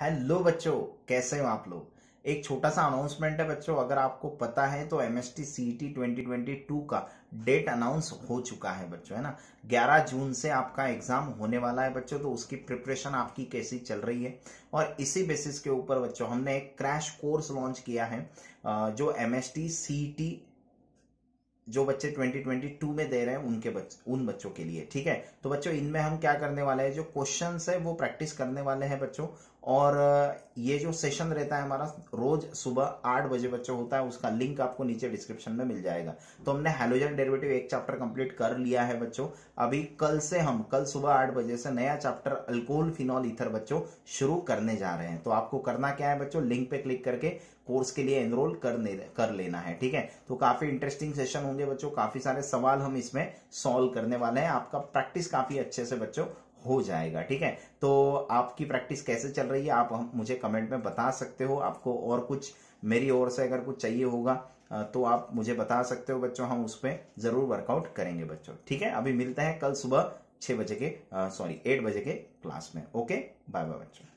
hello बच्चों कैसे हो आप लोग एक छोटा सा अनाउंसमेंट है बच्चों अगर आपको पता है तो M S T C T twenty twenty two का डेट अनाउंस हो चुका है बच्चों है ना 11 जून से आपका एग्जाम होने वाला है बच्चों तो उसकी प्रिपरेशन आपकी कैसी चल रही है और इसी बेसिस के ऊपर बच्चों हमने एक क्रैश कोर्स लॉन्च किया है जो M S T C T जो बच्चे 2022 में दे रहे हैं उनके बच्चे उन बच्चों के लिए ठीक है तो बच्चों इनमें हम क्या करने वाले हैं जो क्वेश्चन है वो प्रैक्टिस करने वाले हैं बच्चों और ये जो सेशन रहता है हमारा रोज सुबह आठ बजे बच्चों होता है उसका लिंक आपको नीचे डिस्क्रिप्शन में मिल जाएगा तो हमने हेलोजन डेरिवेटिव एक चैप्टर कंप्लीट कर लिया है बच्चों अभी कल से हम कल सुबह आठ बजे से नया चैप्टर अल्कोहल फिनॉल इथर बच्चों शुरू करने जा रहे हैं तो आपको करना क्या है बच्चों लिंक पे क्लिक करके कोर्स के लिए एनरोल करने कर लेना है ठीक है तो काफी इंटरेस्टिंग सेशन होंगे बच्चों काफी सारे सवाल हम इसमें सॉल्व करने वाले हैं आपका प्रैक्टिस काफी अच्छे से बच्चों हो जाएगा ठीक है तो आपकी प्रैक्टिस कैसे चल रही है आप हम मुझे कमेंट में बता सकते हो आपको और कुछ मेरी ओर से अगर कुछ चाहिए होगा तो आप मुझे बता सकते हो बच्चों हम उस पर जरूर वर्कआउट करेंगे बच्चों ठीक है अभी मिलते हैं कल सुबह छः बजे के सॉरी एट बजे के क्लास में ओके बाय बाय बच्चों